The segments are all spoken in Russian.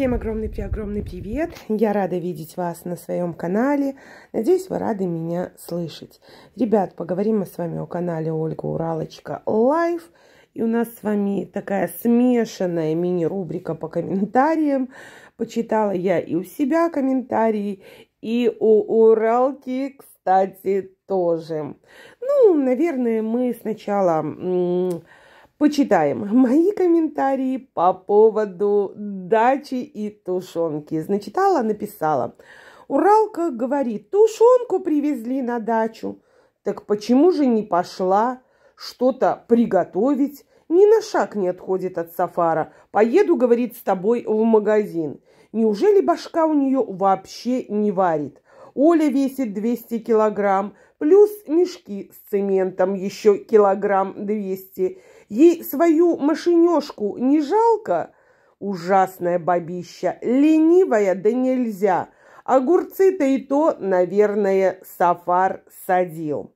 Всем огромный огромный привет! Я рада видеть вас на своем канале. Надеюсь, вы рады меня слышать. Ребят, поговорим мы с вами о канале Ольга Уралочка Лайф. И у нас с вами такая смешанная мини-рубрика по комментариям. Почитала я и у себя комментарии, и у Уралки, кстати, тоже. Ну, наверное, мы сначала Почитаем мои комментарии по поводу дачи и тушенки. Значит,ала написала. Уралка говорит, тушенку привезли на дачу. Так почему же не пошла что-то приготовить? Ни на шаг не отходит от Сафара. Поеду, говорит, с тобой в магазин. Неужели башка у нее вообще не варит? Оля весит 200 килограмм, плюс мешки с цементом еще килограмм 200 Ей свою машинешку не жалко? Ужасное бабища, ленивая да нельзя. Огурцы-то и то, наверное, Сафар садил.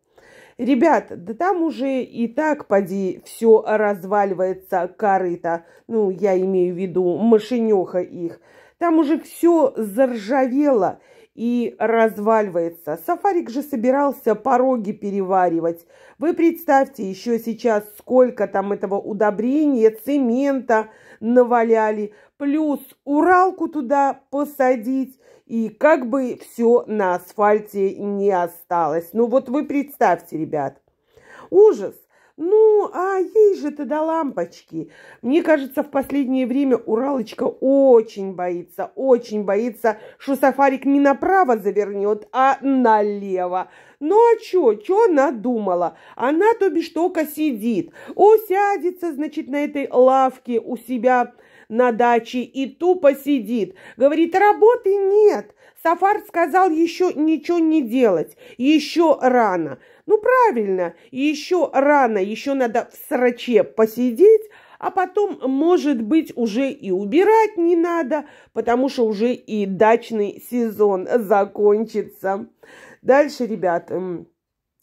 Ребят, да там уже и так, поди, все разваливается корыто. Ну, я имею в виду машинеха их. Там уже все заржавело, и разваливается. Сафарик же собирался пороги переваривать. Вы представьте еще сейчас, сколько там этого удобрения, цемента наваляли, плюс Уралку туда посадить, и как бы все на асфальте не осталось. Ну вот вы представьте, ребят. Ужас! Ну, а ей же ты до лампочки. Мне кажется, в последнее время Уралочка очень боится, очень боится, что сафарик не направо завернет, а налево. Ну а чё, чё она думала? Она, то бишь, только сидит. Усядется, значит, на этой лавке у себя на даче и тупо сидит. Говорит, работы нет. Сафар сказал еще ничего не делать, еще рано. Ну, правильно, еще рано, еще надо в сраче посидеть, а потом, может быть, уже и убирать не надо, потому что уже и дачный сезон закончится. Дальше, ребят,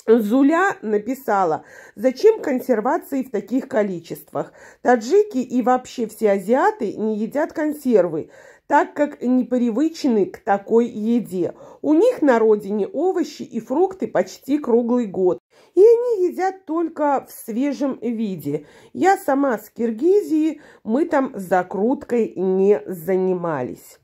Зуля написала, зачем консервации в таких количествах? Таджики и вообще все азиаты не едят консервы так как не привычны к такой еде. У них на родине овощи и фрукты почти круглый год, и они едят только в свежем виде. Я сама с Киргизии, мы там закруткой не занимались.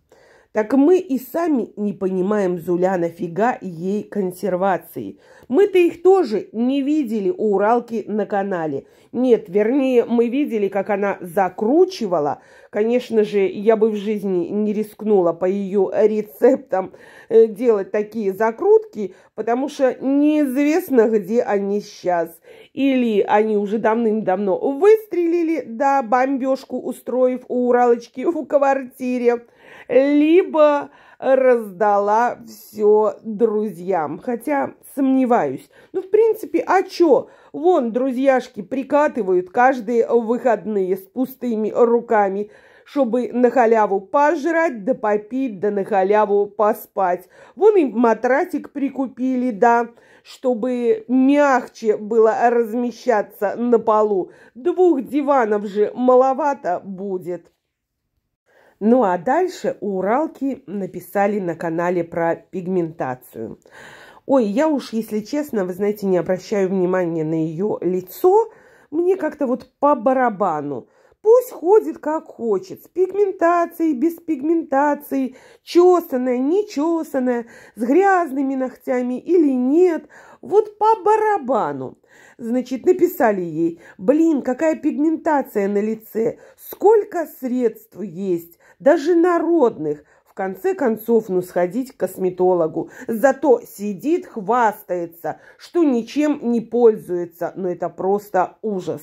Так мы и сами не понимаем, Зуля, нафига ей консервации. Мы-то их тоже не видели у Уралки на канале. Нет, вернее, мы видели, как она закручивала. Конечно же, я бы в жизни не рискнула по ее рецептам э, делать такие закрутки, потому что неизвестно, где они сейчас. Или они уже давным-давно выстрелили, да, бомбежку устроив у Уралочки в квартире либо раздала все друзьям. Хотя сомневаюсь. Ну, в принципе, а чё? Вон, друзьяшки прикатывают каждые выходные с пустыми руками чтобы на халяву пожрать, да попить, да на халяву поспать. Вон им матрасик прикупили, да, чтобы мягче было размещаться на полу. Двух диванов же маловато будет. Ну а дальше у Уралки написали на канале про пигментацию. Ой, я уж, если честно, вы знаете, не обращаю внимания на ее лицо. Мне как-то вот по барабану. Пусть ходит как хочет, с пигментацией, без пигментации, чесанная, нечесанная, с грязными ногтями или нет, вот по барабану. Значит, написали ей, блин, какая пигментация на лице, сколько средств есть, даже народных, в конце концов, ну сходить к косметологу. Зато сидит, хвастается, что ничем не пользуется, но ну, это просто ужас.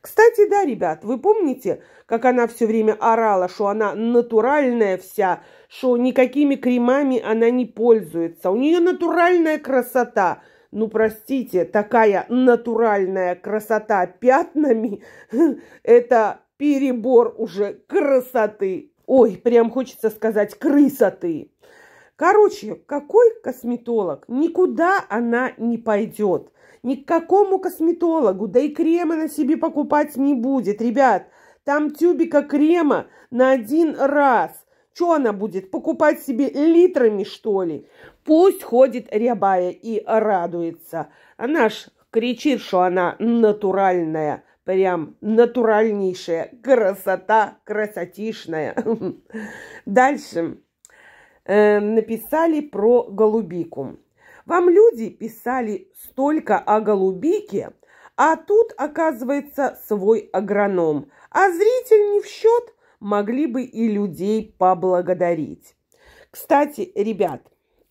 Кстати, да, ребят, вы помните, как она все время орала, что она натуральная вся, что никакими кремами она не пользуется, у нее натуральная красота – ну, простите, такая натуральная красота пятнами – это перебор уже красоты. Ой, прям хочется сказать, крыса ты. Короче, какой косметолог? Никуда она не пойдет. Ни к какому косметологу, да и крема на себе покупать не будет. Ребят, там тюбика крема на один раз. Что она будет покупать себе литрами, что ли? Пусть ходит рябая и радуется. Она ж кричит, что она натуральная. Прям натуральнейшая красота, красотишная. Дальше э, написали про голубику. Вам люди писали столько о голубике, а тут, оказывается, свой агроном. А зритель не в счет, могли бы и людей поблагодарить. Кстати, ребят,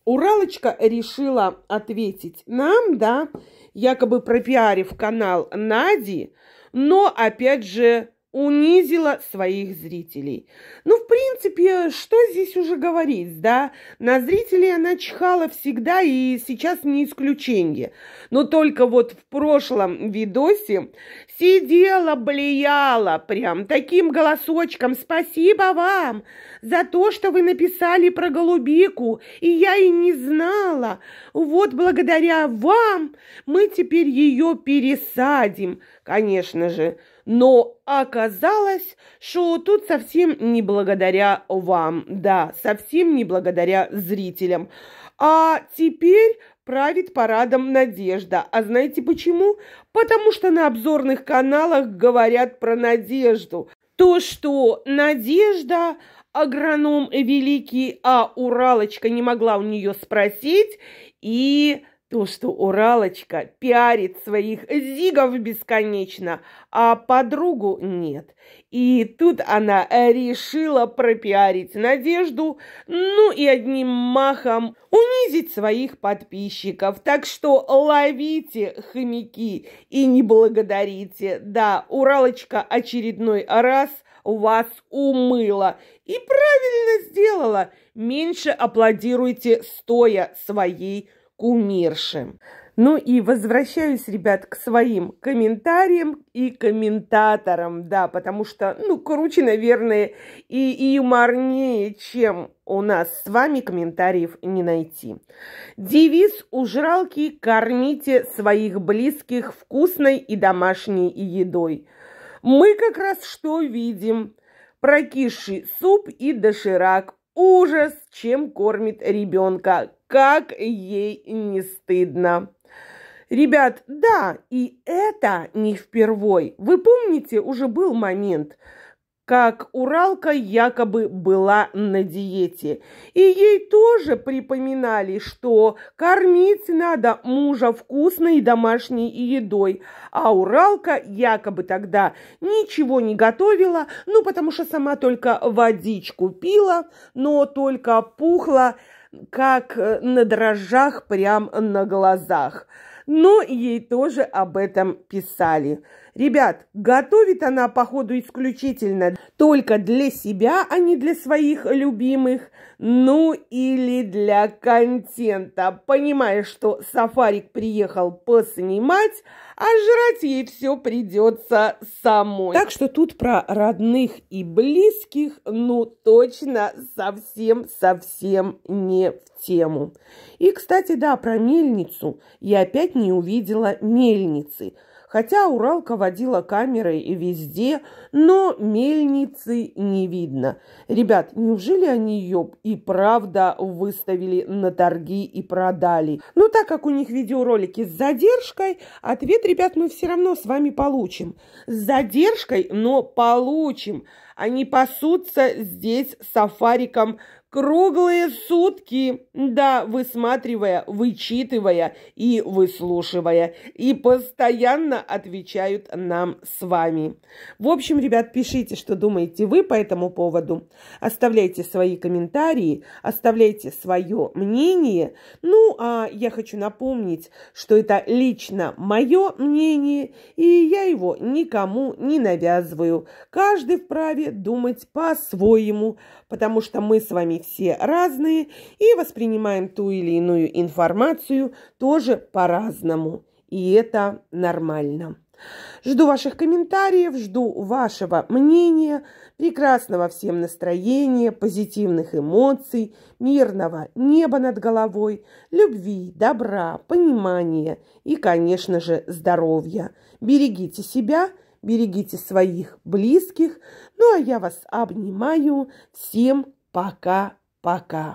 Уралочка решила ответить нам, да, якобы пропиарив канал Нади, но опять же унизила своих зрителей. Ну, в принципе, что здесь уже говорить, да? На зрителей она чихала всегда и сейчас не исключение. Но только вот в прошлом видосе сидела, блеяла прям таким голосочком «Спасибо вам за то, что вы написали про голубику, и я и не знала. Вот благодаря вам мы теперь ее пересадим». Конечно же, но оказалось, что тут совсем не благодаря вам, да, совсем не благодаря зрителям. А теперь правит парадом Надежда. А знаете почему? Потому что на обзорных каналах говорят про Надежду. То, что Надежда агроном великий, а Уралочка не могла у нее спросить, и то, что Уралочка пиарит своих зигов бесконечно, а подругу нет. И тут она решила пропиарить Надежду, ну и одним махом унизить своих подписчиков. Так что ловите хомяки и не благодарите. Да, Уралочка очередной раз – вас умыла. И правильно сделала. Меньше аплодируйте стоя своей кумирши. Ну и возвращаюсь, ребят, к своим комментариям и комментаторам, да, потому что, ну, короче, наверное, и, и юморнее, чем у нас с вами комментариев не найти. Девиз у жралки «Кормите своих близких вкусной и домашней едой». Мы как раз что видим? Прокисший суп и доширак. Ужас, чем кормит ребенка как ей не стыдно. Ребят, да, и это не впервой. Вы помните, уже был момент, как Уралка якобы была на диете. И ей тоже припоминали, что кормить надо мужа вкусной домашней едой. А Уралка якобы тогда ничего не готовила, ну потому что сама только водичку пила, но только пухла как э, на дрожжах прямо на глазах. Но ну, ей тоже об этом писали. Ребят, готовит она, походу, исключительно только для себя, а не для своих любимых. Ну или для контента. Понимая, что сафарик приехал поснимать, а жрать ей все придется самой. Так что тут про родных и близких, ну точно совсем-совсем не в тему. И, кстати, да, про мельницу. Я опять не увидела мельницы – хотя Уралка водила камерой и везде, но мельницы не видно. Ребят, неужели они ее и правда выставили на торги и продали? Ну так как у них видеоролики с задержкой, ответ, ребят, мы все равно с вами получим. С задержкой, но получим. Они а пасутся здесь сафариком Круглые сутки, да, высматривая, вычитывая и выслушивая. И постоянно отвечают нам с вами. В общем, ребят, пишите, что думаете вы по этому поводу. Оставляйте свои комментарии, оставляйте свое мнение. Ну, а я хочу напомнить, что это лично мое мнение, и я его никому не навязываю. Каждый вправе думать по-своему, потому что мы с вами все разные и воспринимаем ту или иную информацию тоже по-разному. И это нормально. Жду ваших комментариев, жду вашего мнения, прекрасного всем настроения, позитивных эмоций, мирного неба над головой, любви, добра, понимания и, конечно же, здоровья. Берегите себя, берегите своих близких. Ну а я вас обнимаю. Всем Пока-пока.